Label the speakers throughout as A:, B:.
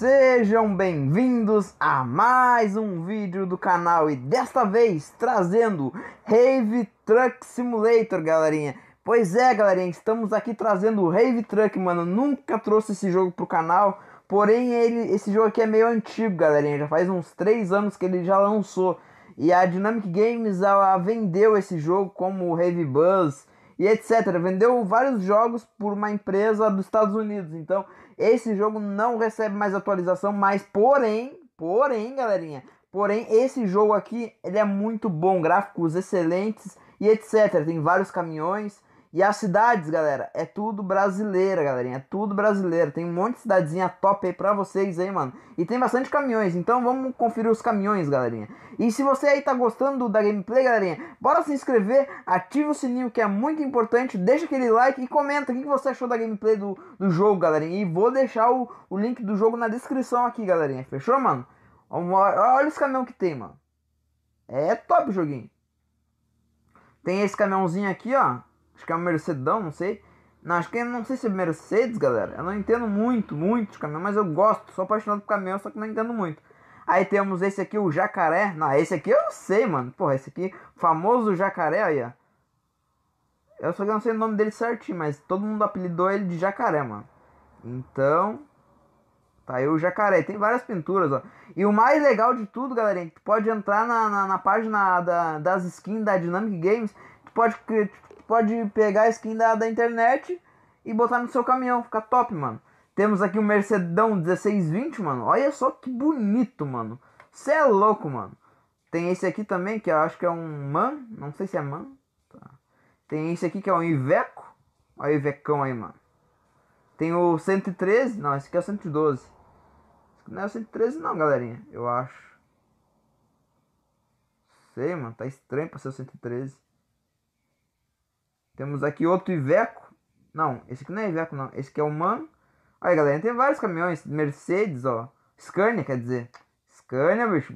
A: Sejam bem-vindos a mais um vídeo do canal e desta vez trazendo Rave Truck Simulator, galerinha. Pois é, galerinha, estamos aqui trazendo o Rave Truck, mano. Nunca trouxe esse jogo pro canal, porém ele, esse jogo aqui é meio antigo, galerinha. Já faz uns 3 anos que ele já lançou. E a Dynamic Games, ela vendeu esse jogo como Rave Buzz, e etc. Vendeu vários jogos por uma empresa dos Estados Unidos. Então, esse jogo não recebe mais atualização, mas porém, porém, galerinha, porém esse jogo aqui, ele é muito bom, gráficos excelentes e etc. Tem vários caminhões, e as cidades, galera, é tudo brasileira, galerinha. É tudo brasileiro. Tem um monte de cidadezinha top aí pra vocês aí, mano. E tem bastante caminhões. Então vamos conferir os caminhões, galerinha. E se você aí tá gostando da gameplay, galerinha, bora se inscrever, ativa o sininho que é muito importante. Deixa aquele like e comenta o que você achou da gameplay do, do jogo, galerinha. E vou deixar o, o link do jogo na descrição aqui, galerinha. Fechou, mano? Olha os caminhões que tem, mano. É top o joguinho. Tem esse caminhãozinho aqui, ó acho que é um Mercedão, não sei. Não, acho que não sei se é Mercedes, galera. Eu não entendo muito, muito de caminhão, mas eu gosto. Sou apaixonado por caminhão, só que não entendo muito. Aí temos esse aqui, o jacaré. Não, esse aqui eu sei, mano. Porra, esse aqui, famoso jacaré aí, ó. Eu só não sei o nome dele certinho, mas todo mundo apelidou ele de jacaré, mano. Então, tá aí o jacaré. Tem várias pinturas, ó. E o mais legal de tudo, galerinha, tu pode entrar na, na, na página da, das skins da Dynamic Games. Tu pode, tu pode pegar a skin da, da internet e botar no seu caminhão, fica top, mano. Temos aqui o um Mercedão 1620, mano. Olha só que bonito, mano. você é louco, mano. Tem esse aqui também, que eu acho que é um MAN. Não sei se é MAN. Tá. Tem esse aqui que é um Iveco. Olha o Ivecão aí, mano. Tem o 113. Não, esse aqui é o 112. Não é o 113 não, galerinha. Eu acho. Sei, mano. Tá estranho pra ser o 113. Temos aqui outro Iveco. Não, esse aqui não é Iveco, não. Esse aqui é o Man. Aí, galera, tem vários caminhões. Mercedes, ó. Scania, quer dizer. Scania, bicho.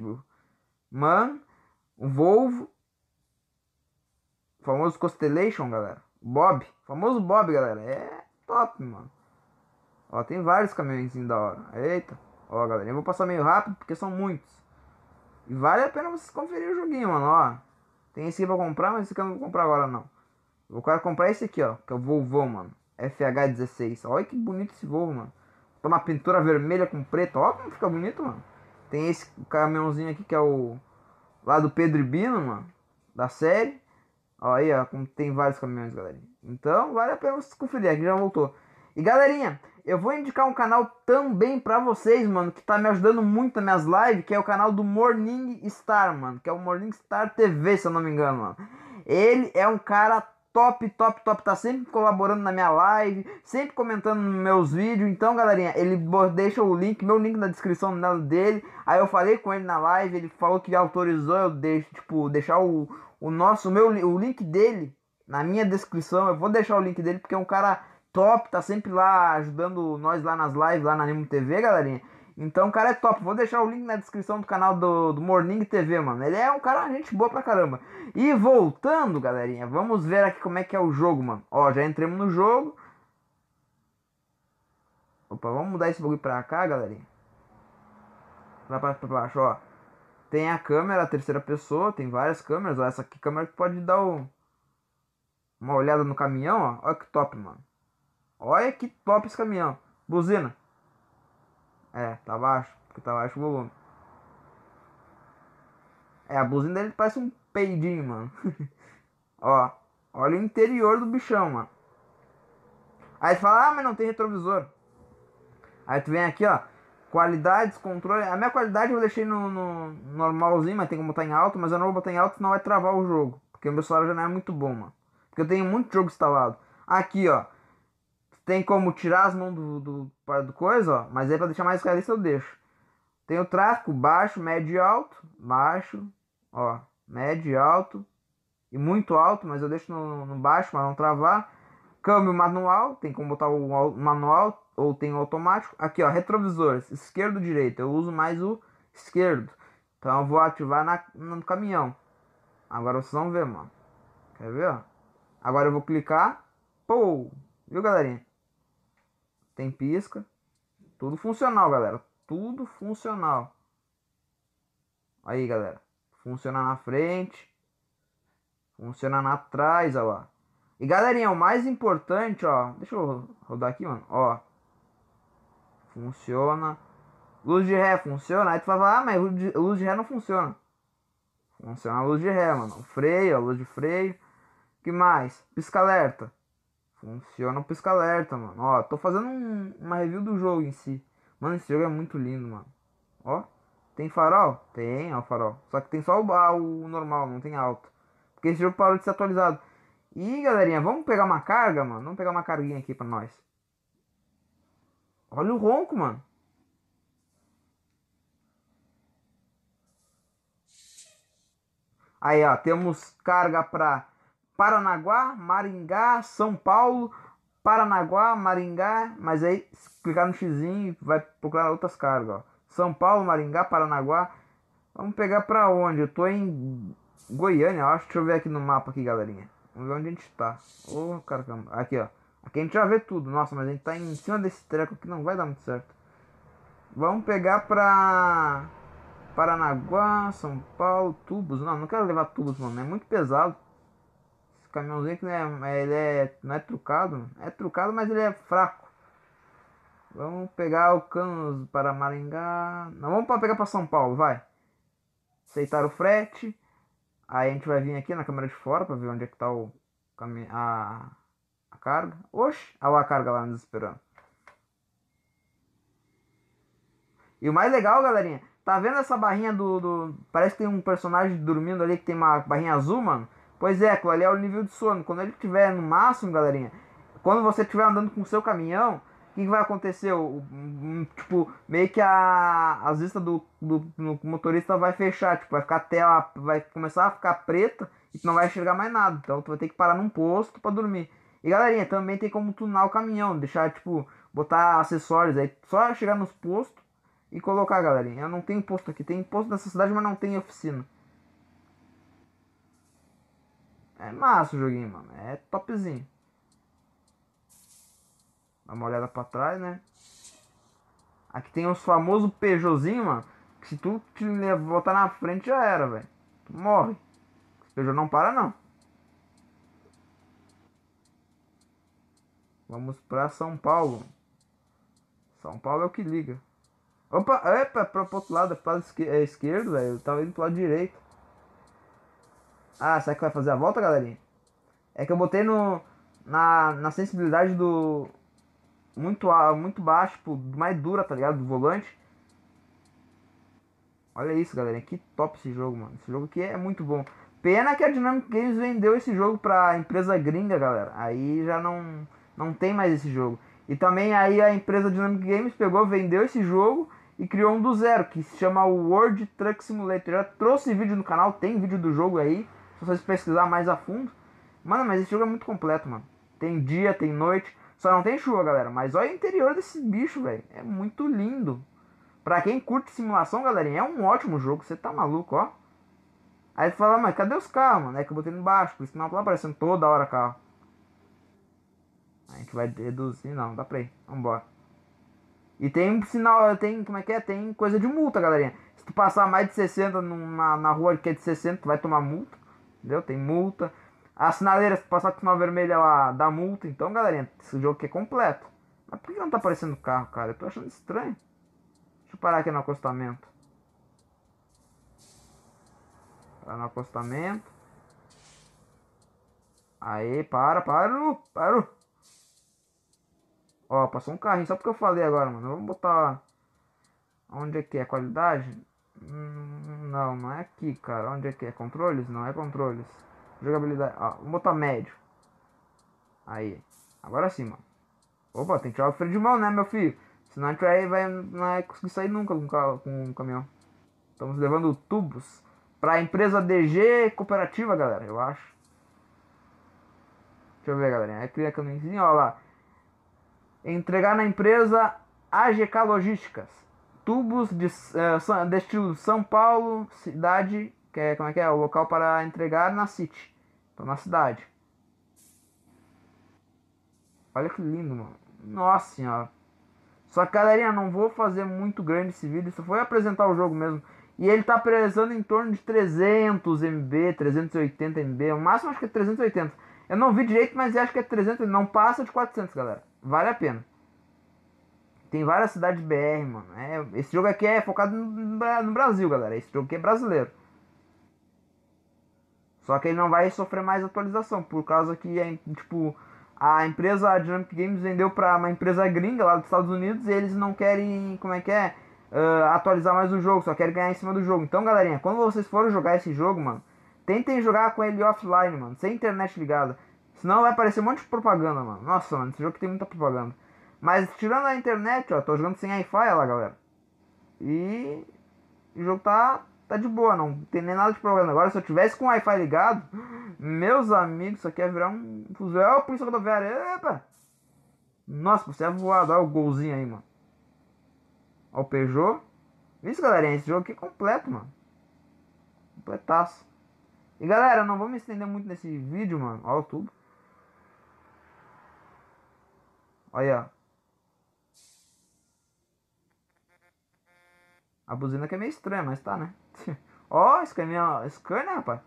A: Man. O Volvo. O famoso Constellation, galera. Bob. O famoso Bob, galera. É top, mano. Ó, tem vários caminhões assim da hora. Eita. Ó, galera, eu vou passar meio rápido porque são muitos. E vale a pena vocês conferirem o joguinho, mano, ó. Tem esse aqui pra comprar, mas esse aqui eu não vou comprar agora, não. Vou quero comprar esse aqui, ó. Que é o Volvão, mano. FH16. Olha que bonito esse Volvo, mano. Toma pintura vermelha com preto. Olha como fica bonito, mano. Tem esse caminhãozinho aqui que é o... Lá do Pedro Bino, mano. Da série. Olha aí, ó. Como tem vários caminhões, galera. Então, vale a pena se conferir. Aqui já voltou. E, galerinha, eu vou indicar um canal também pra vocês, mano. Que tá me ajudando muito nas minhas lives. Que é o canal do Morning Star, mano. Que é o Morning Star TV, se eu não me engano, mano. Ele é um cara top, top, top, tá sempre colaborando na minha live, sempre comentando nos meus vídeos. Então, galerinha, ele deixa o link, meu link na descrição dele. Aí eu falei com ele na live, ele falou que autorizou eu deixo, tipo, deixar o, o nosso, meu, o link dele na minha descrição. Eu vou deixar o link dele porque é um cara top, tá sempre lá ajudando nós lá nas lives, lá na Animo TV, galerinha. Então o cara é top. Vou deixar o link na descrição do canal do, do Morning TV, mano. Ele é um cara, gente boa pra caramba. E voltando, galerinha, vamos ver aqui como é que é o jogo, mano. Ó, já entramos no jogo. Opa, vamos mudar esse bagulho pra cá, galerinha. Lá pra, pra baixo, ó. Tem a câmera, a terceira pessoa, tem várias câmeras. Ó, essa aqui câmera que pode dar o... uma olhada no caminhão, ó. Olha que top, mano. Olha que top esse caminhão. Buzina. É, tá baixo, porque tá baixo o volume. É, a blusinha dele parece um peidinho, mano. Ó, olha o interior do bichão, mano. Aí tu fala, ah, mas não tem retrovisor. Aí tu vem aqui, ó. Qualidades, controle. A minha qualidade eu deixei no, no normalzinho, mas tem que botar em alto. Mas eu não vou botar em alto, senão vai travar o jogo. Porque o meu celular já não é muito bom, mano. Porque eu tenho muito jogo instalado. Aqui, ó. Tem como tirar as mãos do, do, do coisa, ó. Mas aí é pra deixar mais realista eu deixo. Tem o tráfego baixo, médio e alto. Baixo, ó. Médio e alto. E muito alto, mas eu deixo no, no baixo para não travar. Câmbio manual, tem como botar o manual ou tem o automático. Aqui, ó, retrovisores, esquerdo direito. Eu uso mais o esquerdo. Então eu vou ativar na, no caminhão. Agora vocês vão ver, mano. Quer ver, ó? Agora eu vou clicar. Pou! Viu, galerinha? Tem pisca. Tudo funcional, galera. Tudo funcional. Aí, galera. Funciona na frente. Funciona na trás, ó lá. E galerinha, o mais importante, ó. Deixa eu rodar aqui, mano. Ó. Funciona. Luz de ré funciona. Aí tu vai falar, ah, mas luz de ré não funciona. Funciona a luz de ré, mano. O freio, a luz de freio. que mais? Pisca alerta. Funciona um pisca-alerta, mano. Ó, tô fazendo um, uma review do jogo em si. Mano, esse jogo é muito lindo, mano. Ó, tem farol? Tem, ó, farol. Só que tem só o, ah, o normal, não tem alto. Porque esse jogo parou de ser atualizado. E, galerinha, vamos pegar uma carga, mano? Vamos pegar uma carguinha aqui pra nós. Olha o ronco, mano. Aí, ó, temos carga pra Paranaguá, Maringá, São Paulo, Paranaguá, Maringá, mas aí clicar no xizinho vai procurar outras cargas, ó. São Paulo, Maringá, Paranaguá. Vamos pegar para onde? Eu tô em Goiânia, eu acho. Deixa eu ver aqui no mapa aqui, galerinha. Vamos ver onde a gente tá. Ô, oh, caramba. Aqui, ó. Aqui a gente já vê tudo. Nossa, mas a gente tá em cima desse treco aqui, não vai dar muito certo. Vamos pegar pra... Paranaguá, São Paulo, Tubos. Não, não quero levar Tubos, mano. É muito pesado caminhãozinho que não é, é, ele é, não é trucado, é trucado, mas ele é fraco. Vamos pegar o Canos para Maringá. Não, vamos para pegar para São Paulo, vai. Aceitar o frete. Aí a gente vai vir aqui na câmera de fora para ver onde é que tá o caminho, a, a carga. Oxe, olha lá a carga lá nos esperando. E o mais legal, galerinha, tá vendo essa barrinha do, do... Parece que tem um personagem dormindo ali que tem uma barrinha azul, mano. Pois é, aquilo ali é o nível de sono. Quando ele estiver no máximo, galerinha, quando você estiver andando com o seu caminhão, o que, que vai acontecer? O, um, tipo, meio que a, as vista do, do, do, motorista vai fechar, tipo, vai ficar tela, vai começar a ficar preta e tu não vai enxergar mais nada. Então tu vai ter que parar num posto para dormir. E galerinha, também tem como tunar o caminhão, deixar, tipo, botar acessórios aí, só chegar nos postos e colocar, galerinha. Eu não tenho posto aqui, tem posto nessa cidade, mas não tem oficina. É massa o joguinho, mano. É topzinho. Dá uma olhada pra trás, né? Aqui tem os famosos Peugeotzinho, mano. Que se tu te botar na frente já era, velho. Tu morre. Peugeot não para, não. Vamos pra São Paulo. São Paulo é o que liga. Opa, epa, é pro outro lado, é pro é esquerdo, velho. Eu tava tá indo pro lado direito. Ah, será que vai fazer a volta, galerinha? É que eu botei no, na, na sensibilidade do... Muito, muito baixo, tipo, mais dura, tá ligado? Do volante. Olha isso, galera. Que top esse jogo, mano. Esse jogo aqui é muito bom. Pena que a Dynamic Games vendeu esse jogo pra empresa gringa, galera. Aí já não, não tem mais esse jogo. E também aí a empresa Dynamic Games pegou, vendeu esse jogo e criou um do zero, que se chama World Truck Simulator. Já trouxe vídeo no canal, tem vídeo do jogo aí se vocês pesquisar mais a fundo. Mano, mas esse jogo é muito completo, mano. Tem dia, tem noite. Só não tem chuva, galera. Mas olha o interior desse bicho, velho. É muito lindo. Pra quem curte simulação, galerinha, é um ótimo jogo. Você tá maluco, ó. Aí tu fala, mas cadê os carros, mano? É que eu botei embaixo, por isso não tá aparecendo toda hora carro. A gente vai deduzir, não, dá pra ir. Vambora. E tem sinal, tem, como é que é? Tem coisa de multa, galerinha. Se tu passar mais de 60 numa, na rua que é de 60, tu vai tomar multa entendeu? Tem multa. A sinaleira, se passar com sinal vermelho, lá dá multa. Então, galerinha, esse jogo aqui é completo. Mas por que não tá aparecendo o carro, cara? Eu tô achando estranho. Deixa eu parar aqui no acostamento. Parar no acostamento. Aí, para, parou, parou. Ó, passou um carrinho, só porque eu falei agora, mano. Vamos botar... Onde é que é? Qualidade? não, não é aqui, cara. Onde é que é? Controles? Não é controles. Jogabilidade. Ó, ah, vou botar médio. Aí. Agora sim, mano. Opa, tem que tirar o freio de mão, né, meu filho? Senão a gente vai, vai, não vai conseguir sair nunca com, carro, com um caminhão. Estamos levando tubos para a empresa DG Cooperativa, galera, eu acho. Deixa eu ver, galerinha. Aí cria caminhozinho, ó lá. Entregar na empresa AGK Logísticas tubos de, uh, eh, destino São Paulo, cidade, que é, como é que é? O local para entregar na City. Então, na cidade. Olha que lindo, mano. Nossa senhora. Só que, galerinha, não vou fazer muito grande esse vídeo. Só foi apresentar o jogo mesmo. E ele tá pesando em torno de 300 MB, 380 MB. O máximo acho que é 380. Eu não vi direito, mas acho que é 300. Não passa de 400, galera. Vale a pena. Tem várias cidades BR, mano. É, esse jogo aqui é focado no, no Brasil, galera. Esse jogo aqui é brasileiro. Só que ele não vai sofrer mais atualização, por causa que é, tipo, a empresa a Dynamic Games vendeu para uma empresa gringa lá dos Estados Unidos e eles não querem, como é que é, uh, atualizar mais o jogo, só querem ganhar em cima do jogo. Então, galerinha, quando vocês forem jogar esse jogo, mano, tentem jogar com ele offline, mano, sem internet ligada. Senão vai aparecer um monte de propaganda, mano. Nossa, mano, esse jogo tem muita propaganda. Mas tirando a internet, ó, tô jogando sem Wi-Fi lá, galera. E o jogo tá, tá de boa, não tem nem nada de problema. Agora, se eu tivesse com o Wi-Fi ligado, meus amigos, isso aqui ia virar um fuzel, polícia rodoviária. Epa! Nossa, você é voado, olha o golzinho aí, mano. Ó, o Peugeot. Isso, galera, esse jogo aqui é completo, mano. Completaço. E galera, não vou me estender muito nesse vídeo, mano. Olha o tubo. Olha, A buzina que é meio estranha, mas tá, né? Ó, oh, Scania, ó, rapaz.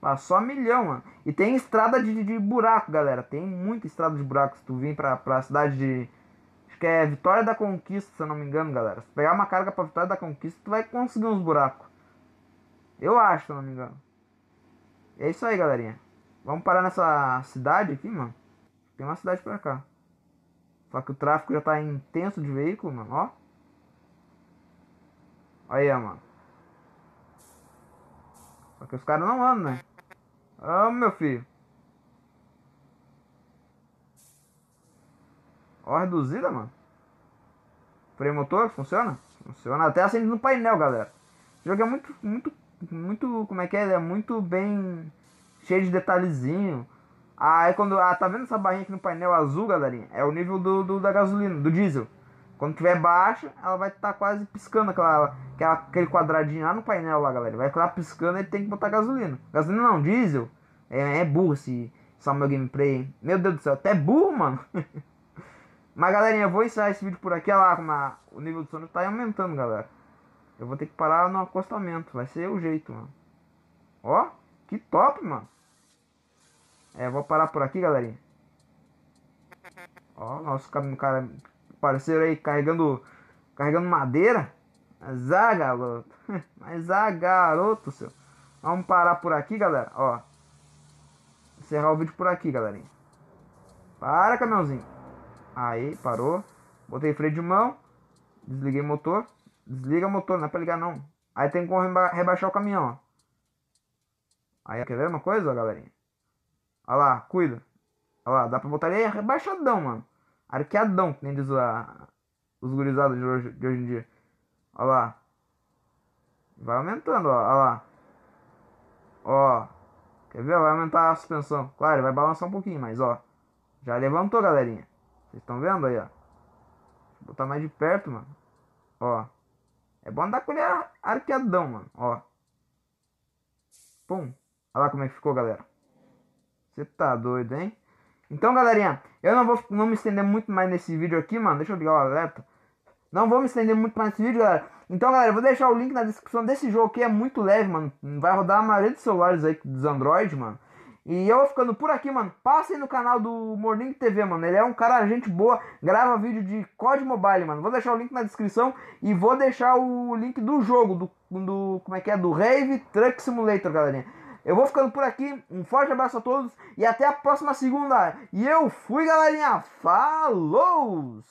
A: Passou ah, só milhão, mano. E tem estrada de, de, buraco, galera. Tem muita estrada de buraco. Se tu vir pra, pra cidade de. Acho que é Vitória da Conquista, se eu não me engano, galera. Se pegar uma carga pra Vitória da Conquista, tu vai conseguir uns buracos. Eu acho, se eu não me engano. É isso aí, galerinha. Vamos parar nessa cidade aqui, mano. Tem uma cidade pra cá. Só que o tráfego já tá intenso de veículo, mano. Ó. Aí, mano. Só que os caras não andam, né? Ah, meu filho. Ó, reduzida, mano. Freio motor, funciona? Funciona até acende no painel, galera. O jogo é muito, muito, muito, como é que é? Ele é muito bem cheio de detalhezinho. Aí quando, ah, tá vendo essa barrinha aqui no painel azul, galerinha? É o nível do, do da gasolina, do diesel. Quando tiver baixa, ela vai estar tá quase piscando aquela, aquela, aquele quadradinho lá no painel lá, galera. Vai ficar piscando e tem que botar gasolina. Gasolina não, diesel. É, é burro esse meu Gameplay. Meu Deus do céu, até burro, mano. Mas galerinha, eu vou encerrar esse vídeo por aqui. Olha lá o nível do sono tá aumentando, galera. Eu vou ter que parar no acostamento. Vai ser o jeito, mano. Ó, que top, mano. É, vou parar por aqui, galerinha. Ó, nosso caminho, cara parceiro aí carregando, carregando madeira. Mas ah, garoto. Mas ah, garoto, seu. Vamos parar por aqui, galera. Ó. Encerrar o vídeo por aqui, galerinha. Para, caminhãozinho. Aí, parou. Botei freio de mão. Desliguei o motor. Desliga o motor, não é pra ligar não. Aí tem como reba rebaixar o caminhão, ó. Aí, quer ver uma coisa, ó, galerinha? Olha lá, cuida. Olha lá, dá pra botar ele aí é rebaixadão, mano. Arqueadão, que nem diz a, os gurizados de hoje, de hoje em dia. Olha lá. Vai aumentando, Olha lá. Ó. Quer ver? Vai aumentar a suspensão. Claro, vai balançar um pouquinho, mas ó. Já levantou, galerinha. Vocês estão vendo aí, ó. Deixa eu botar mais de perto, mano. Ó. É bom andar com ele arqueadão, mano. Ó. Pum. Olha lá como é que ficou, galera. Você tá doido, hein? Então, galerinha, eu não vou não me estender muito mais nesse vídeo aqui, mano. Deixa eu ligar o alerta. Não vou me estender muito mais nesse vídeo, galera. Então, galera, eu vou deixar o link na descrição desse jogo que é muito leve, mano. Vai rodar a maioria dos celulares aí dos Android, mano. E eu vou ficando por aqui, mano. Passem no canal do Morning TV, mano. Ele é um cara, gente boa, grava vídeo de COD Mobile, mano. Vou deixar o link na descrição e vou deixar o link do jogo, do, do como é que é, do Rave Truck Simulator, galerinha. Eu vou ficando por aqui. Um forte abraço a todos e até a próxima segunda. E eu fui, galerinha. Falou!